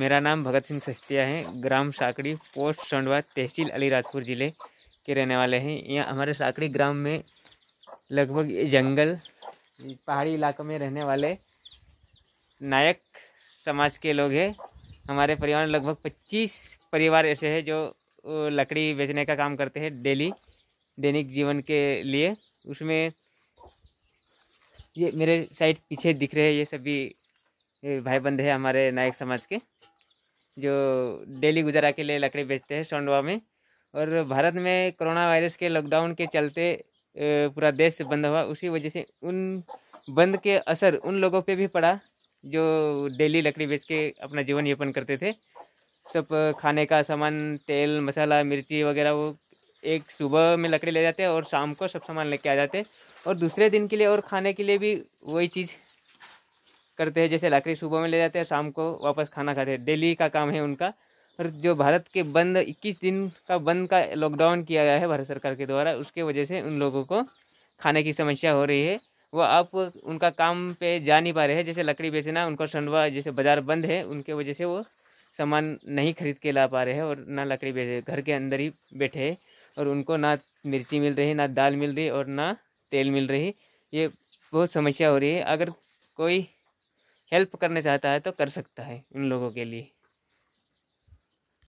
मेरा नाम भगत सिंह सस्तिया है ग्राम साकड़ी पोस्ट सोंडवा तहसील अलीराजपुर ज़िले के रहने वाले हैं यहाँ हमारे साकड़ी ग्राम में लगभग जंगल पहाड़ी इलाकों में रहने वाले नायक समाज के लोग हैं हमारे परिवार में लगभग पच्चीस परिवार ऐसे हैं जो लकड़ी बेचने का काम करते हैं डेली दैनिक जीवन के लिए उसमें ये मेरे साइड पीछे दिख रहे हैं ये सभी भाई बंद है हमारे नायक समाज के जो डेली गुजारा के लिए लकड़ी बेचते हैं सोंडवा में और भारत में कोरोना वायरस के लॉकडाउन के चलते पूरा देश बंद हुआ उसी वजह से उन बंद के असर उन लोगों पे भी पड़ा जो डेली लकड़ी बेच के अपना जीवन यापन करते थे सब खाने का सामान तेल मसाला मिर्ची वगैरह वो एक सुबह में लकड़ी ले जाते और शाम को सब सामान लेके आ जाते और दूसरे दिन के लिए और खाने के लिए भी वही चीज़ करते हैं जैसे लकड़ी सुबह में ले जाते हैं शाम को वापस खाना खाते हैं डेली का काम है उनका और जो भारत के बंद 21 दिन का बंद का लॉकडाउन किया गया है भारत सरकार के द्वारा उसके वजह से उन लोगों को खाने की समस्या हो रही है वो आप उनका काम पे जा नहीं पा रहे हैं जैसे लकड़ी बेचना उनको शनवा जैसे बाज़ार बंद है उनके वजह से वो सामान नहीं खरीद के ला पा रहे हैं और ना लकड़ी बेच घर के अंदर ही बैठे हैं और उनको ना मिर्ची मिल रही ना दाल मिल रही और ना तेल मिल रही ये बहुत समस्या हो रही है अगर कोई हेल्प करना चाहता है तो कर सकता है उन लोगों के लिए